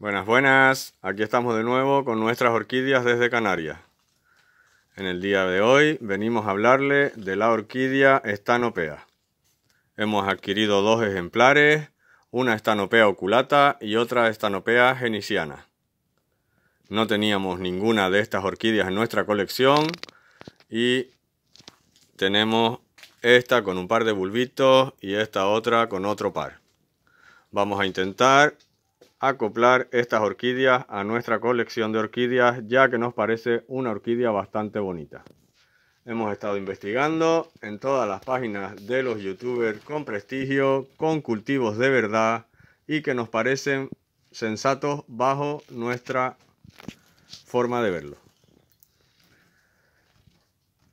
Buenas, buenas. Aquí estamos de nuevo con nuestras orquídeas desde Canarias. En el día de hoy venimos a hablarle de la orquídea estanopea. Hemos adquirido dos ejemplares, una estanopea oculata y otra estanopea genisiana. No teníamos ninguna de estas orquídeas en nuestra colección y tenemos esta con un par de bulbitos y esta otra con otro par. Vamos a intentar acoplar estas orquídeas a nuestra colección de orquídeas ya que nos parece una orquídea bastante bonita. Hemos estado investigando en todas las páginas de los youtubers con prestigio, con cultivos de verdad y que nos parecen sensatos bajo nuestra forma de verlo.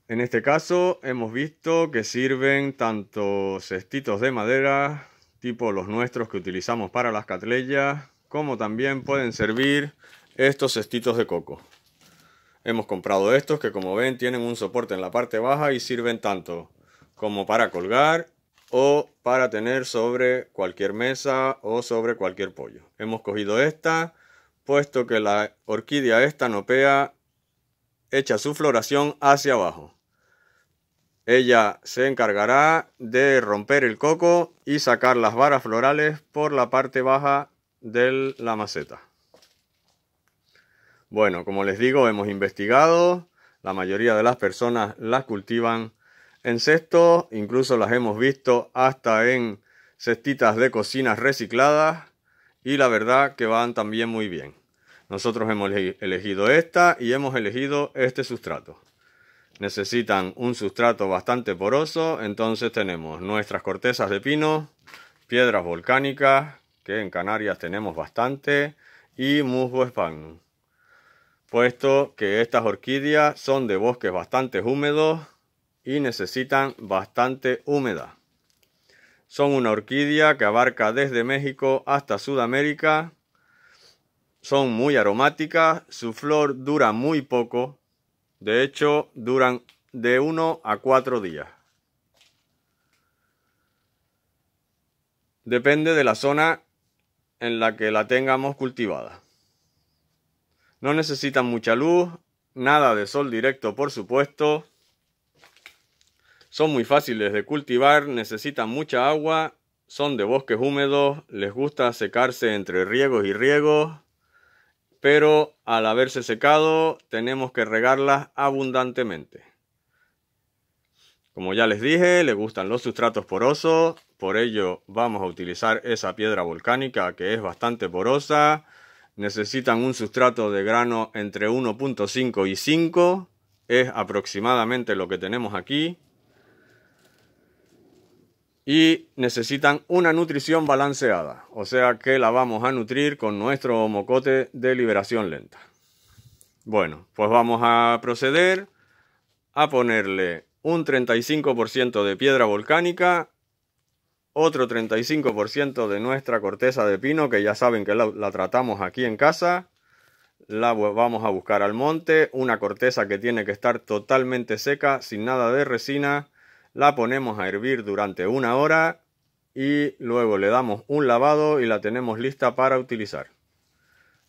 En este caso hemos visto que sirven tanto cestitos de madera, tipo los nuestros que utilizamos para las catleyas, como también pueden servir estos cestitos de coco. Hemos comprado estos que como ven tienen un soporte en la parte baja y sirven tanto como para colgar o para tener sobre cualquier mesa o sobre cualquier pollo. Hemos cogido esta puesto que la orquídea esta nopea echa su floración hacia abajo. Ella se encargará de romper el coco y sacar las varas florales por la parte baja de la maceta. Bueno, como les digo, hemos investigado. La mayoría de las personas las cultivan en cestos, incluso las hemos visto hasta en cestitas de cocinas recicladas y la verdad que van también muy bien. Nosotros hemos elegido esta y hemos elegido este sustrato. Necesitan un sustrato bastante poroso, entonces tenemos nuestras cortezas de pino, piedras volcánicas, que en Canarias tenemos bastante, y musgo spam. puesto que estas orquídeas son de bosques bastante húmedos y necesitan bastante humedad. Son una orquídea que abarca desde México hasta Sudamérica. Son muy aromáticas, su flor dura muy poco, de hecho duran de 1 a 4 días. Depende de la zona en la que la tengamos cultivada. No necesitan mucha luz, nada de sol directo por supuesto. Son muy fáciles de cultivar, necesitan mucha agua, son de bosques húmedos, les gusta secarse entre riegos y riegos, pero al haberse secado tenemos que regarlas abundantemente. Como ya les dije, les gustan los sustratos porosos, por ello vamos a utilizar esa piedra volcánica que es bastante porosa. Necesitan un sustrato de grano entre 1.5 y 5, es aproximadamente lo que tenemos aquí. Y necesitan una nutrición balanceada, o sea que la vamos a nutrir con nuestro mocote de liberación lenta. Bueno, pues vamos a proceder a ponerle un 35% de piedra volcánica, otro 35% de nuestra corteza de pino, que ya saben que la, tratamos aquí en casa, la vamos a buscar al monte, una corteza que tiene que estar totalmente seca, sin nada de resina, la ponemos a hervir durante una hora y luego le damos un lavado y la tenemos lista para utilizar.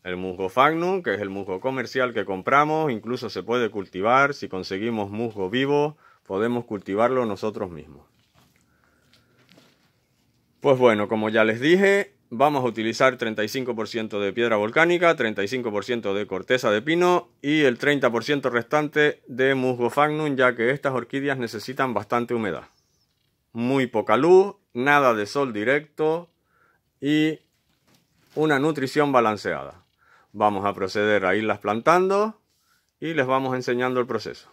El musgo fagnum, que es el musgo comercial que compramos, incluso se puede cultivar si conseguimos musgo vivo podemos cultivarlo nosotros mismos. Pues bueno, como ya les dije, vamos a utilizar 35% de piedra volcánica, 35% de corteza de pino y el 30% restante de musgo ya que estas orquídeas necesitan bastante humedad. Muy poca luz, nada de sol directo y una nutrición balanceada. Vamos a proceder a irlas plantando y les vamos enseñando el proceso.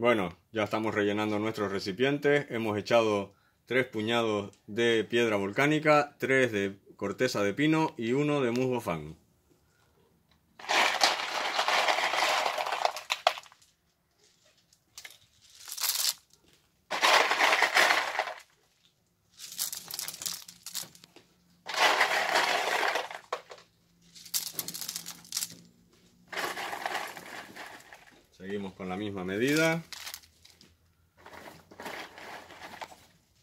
Bueno, ya estamos rellenando nuestros recipientes. Hemos echado tres puñados de piedra volcánica, tres de corteza de pino y uno de musgo misma medida.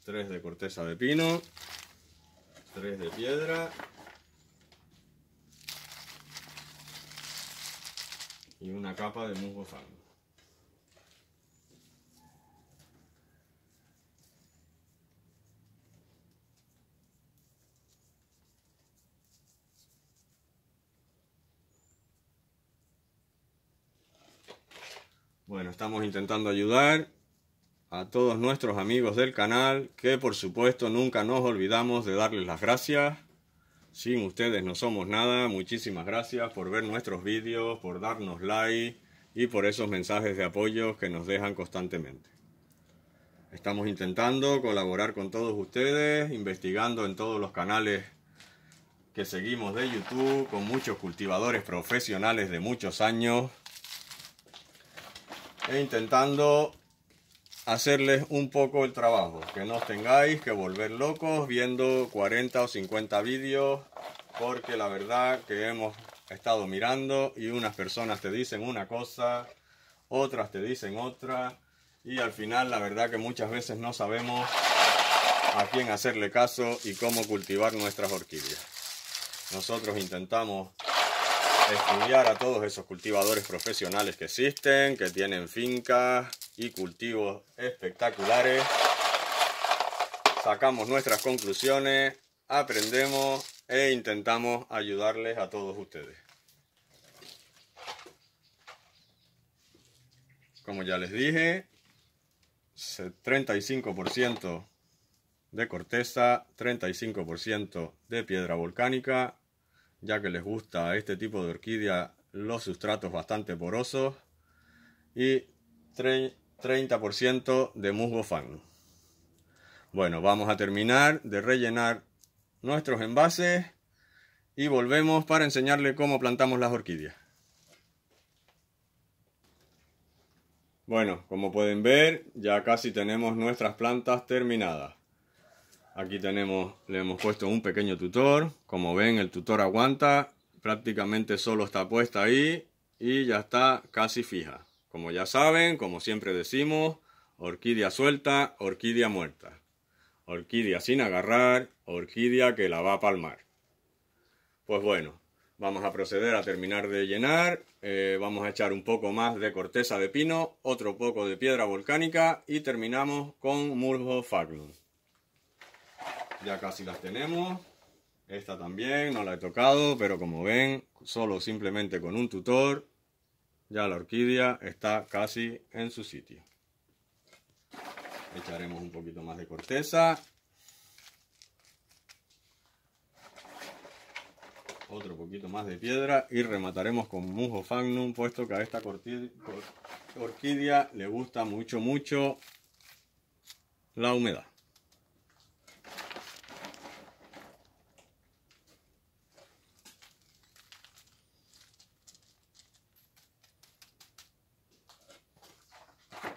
tres de corteza de pino. tres de piedra. Y una capa de musgo salmo estamos intentando ayudar a todos nuestros amigos del canal, que por supuesto nunca nos olvidamos de darles las gracias. Sin ustedes no somos nada. Muchísimas gracias por ver nuestros vídeos, por darnos like y por esos mensajes de apoyo que nos dejan constantemente. Estamos intentando colaborar con todos ustedes, investigando en todos los canales que seguimos de YouTube, con muchos cultivadores profesionales de muchos años e intentando hacerles un poco el trabajo. Que no os tengáis que volver locos viendo 40 o 50 vídeos porque la verdad que hemos estado mirando y unas personas te dicen una cosa, otras te dicen otra y al final la verdad que muchas veces no sabemos a quién hacerle caso y cómo cultivar nuestras orquídeas. Nosotros intentamos estudiar a todos esos cultivadores profesionales que existen, que tienen fincas y cultivos espectaculares. Sacamos nuestras conclusiones, aprendemos e intentamos ayudarles a todos ustedes. Como ya les dije, 35% de corteza, 35% de piedra volcánica, ya que les gusta a este tipo de orquídea los sustratos bastante porosos y 30% de musgo fango. Bueno, vamos a terminar de rellenar nuestros envases y volvemos para enseñarle cómo plantamos las orquídeas. Bueno, como pueden ver, ya casi tenemos nuestras plantas terminadas. Aquí tenemos, le hemos puesto un pequeño tutor. Como ven, el tutor aguanta. Prácticamente solo está puesta ahí y ya está casi fija. Como ya saben, como siempre decimos, orquídea suelta, orquídea muerta. Orquídea sin agarrar, orquídea que la va a palmar. Pues bueno, vamos a proceder a terminar de llenar. Eh, vamos a echar un poco más de corteza de pino, otro poco de piedra volcánica y terminamos con musgo fagnum ya casi las tenemos. Esta también, no la he tocado, pero como ven, solo simplemente con un tutor, ya la orquídea está casi en su sitio. Echaremos un poquito más de corteza. Otro poquito más de piedra y remataremos con musgo fagnum, puesto que a esta orquídea le gusta mucho, mucho la humedad.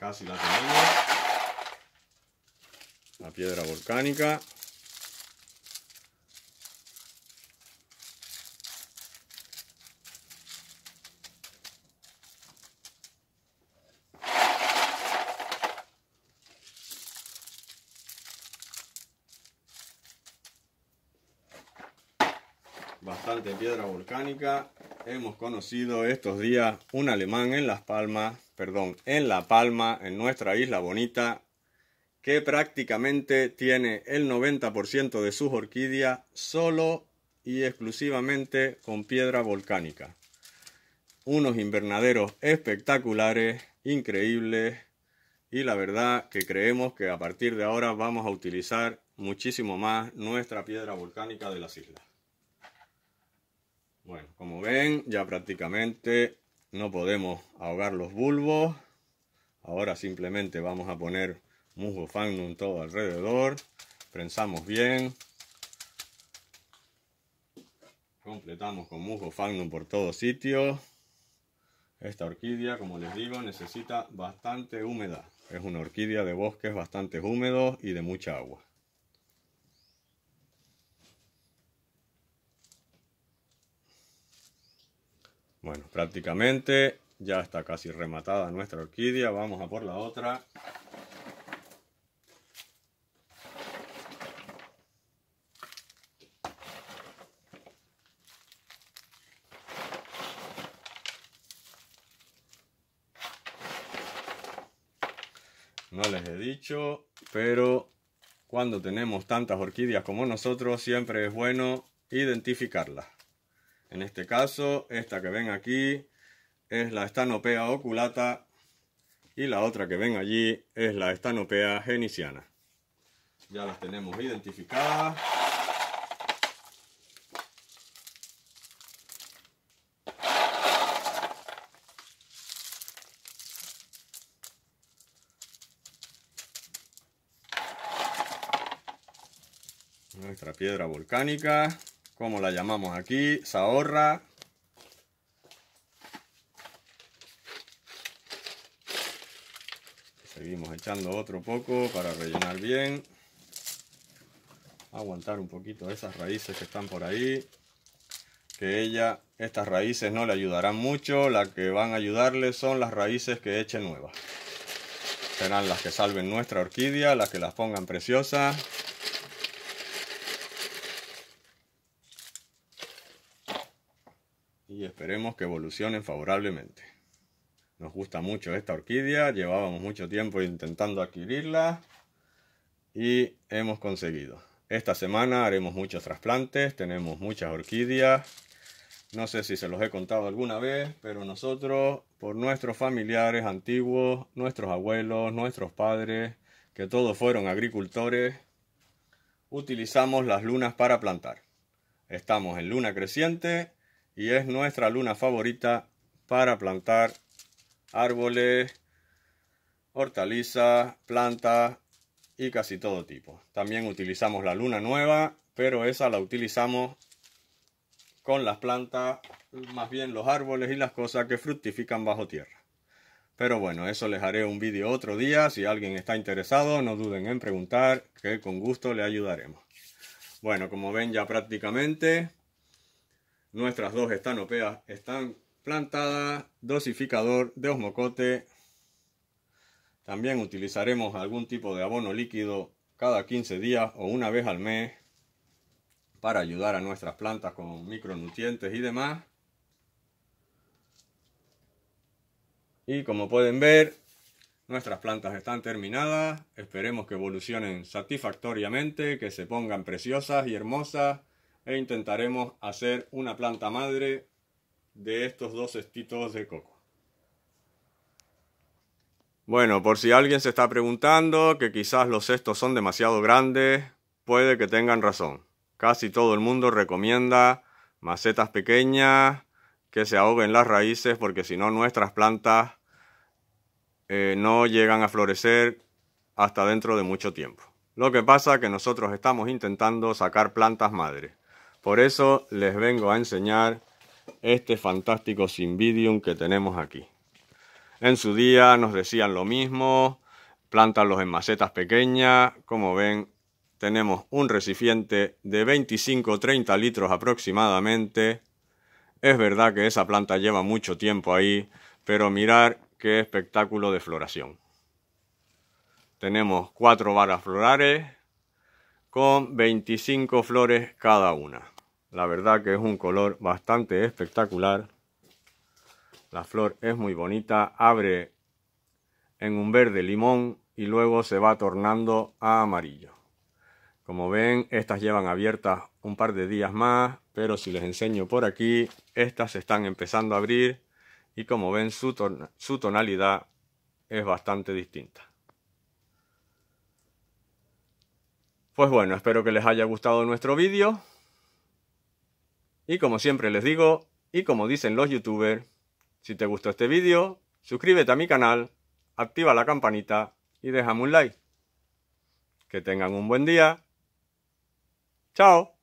casi la tenemos. La piedra volcánica. bastante piedra volcánica Hemos conocido estos días un alemán en Las Palmas, perdón, en La Palma, en nuestra isla bonita, que prácticamente tiene el 90% de sus orquídeas solo y exclusivamente con piedra volcánica. Unos invernaderos espectaculares, increíbles, y la verdad que creemos que a partir de ahora vamos a utilizar muchísimo más nuestra piedra volcánica de las islas. Bueno, como ven, ya prácticamente no podemos ahogar los bulbos. Ahora simplemente vamos a poner musgo fangnum todo alrededor. Prensamos bien. Completamos con musgo fangnum por todo sitio. Esta orquídea, como les digo, necesita bastante humedad. Es una orquídea de bosques bastante húmedos y de mucha agua. Bueno, prácticamente ya está casi rematada nuestra orquídea. Vamos a por la otra. No les he dicho, pero cuando tenemos tantas orquídeas como nosotros, siempre es bueno identificarlas. En este caso, esta que ven aquí es la estanopea oculata y la otra que ven allí es la estanopea geniciana. Ya las tenemos identificadas. Nuestra piedra volcánica como la llamamos aquí, Sahorra. Seguimos echando otro poco para rellenar bien. Aguantar un poquito esas raíces que están por ahí. Que ella, estas raíces no le ayudarán mucho. Las que van a ayudarle son las raíces que eche nuevas. Serán las que salven nuestra orquídea, las que las pongan preciosas. Esperemos que evolucionen favorablemente. Nos gusta mucho esta orquídea, llevábamos mucho tiempo intentando adquirirla y hemos conseguido. Esta semana haremos muchos trasplantes, tenemos muchas orquídeas. No sé si se los he contado alguna vez, pero nosotros, por nuestros familiares antiguos, nuestros abuelos, nuestros padres, que todos fueron agricultores, utilizamos las lunas para plantar. Estamos en luna creciente y es nuestra luna favorita para plantar árboles, hortalizas, plantas y casi todo tipo. También utilizamos la luna nueva, pero esa la utilizamos con las plantas, más bien los árboles y las cosas que fructifican bajo tierra. Pero bueno, eso les haré un vídeo otro día. Si alguien está interesado, no duden en preguntar, que con gusto le ayudaremos. Bueno, como ven ya prácticamente Nuestras dos estanopeas están plantadas. Dosificador de osmocote. También utilizaremos algún tipo de abono líquido cada 15 días o una vez al mes para ayudar a nuestras plantas con micronutrientes y demás. Y como pueden ver, nuestras plantas están terminadas. Esperemos que evolucionen satisfactoriamente, que se pongan preciosas y hermosas e intentaremos hacer una planta madre de estos dos cestitos de coco. Bueno, por si alguien se está preguntando que quizás los cestos son demasiado grandes, puede que tengan razón. Casi todo el mundo recomienda macetas pequeñas que se ahoguen las raíces porque si no nuestras plantas eh, no llegan a florecer hasta dentro de mucho tiempo. Lo que pasa es que nosotros estamos intentando sacar plantas madres. Por eso les vengo a enseñar este fantástico Simbidium que tenemos aquí. En su día nos decían lo mismo, plantarlos en macetas pequeñas. Como ven, tenemos un recipiente de 25-30 litros aproximadamente. Es verdad que esa planta lleva mucho tiempo ahí, pero mirar qué espectáculo de floración. Tenemos cuatro varas florales, con 25 flores cada una. La verdad que es un color bastante espectacular. La flor es muy bonita, abre en un verde limón y luego se va tornando a amarillo. Como ven, estas llevan abiertas un par de días más, pero si les enseño por aquí, estas están empezando a abrir y como ven su, su tonalidad es bastante distinta. Pues bueno, espero que les haya gustado nuestro vídeo. Y como siempre les digo, y como dicen los youtubers, si te gustó este vídeo, suscríbete a mi canal, activa la campanita y déjame un like. Que tengan un buen día. ¡Chao!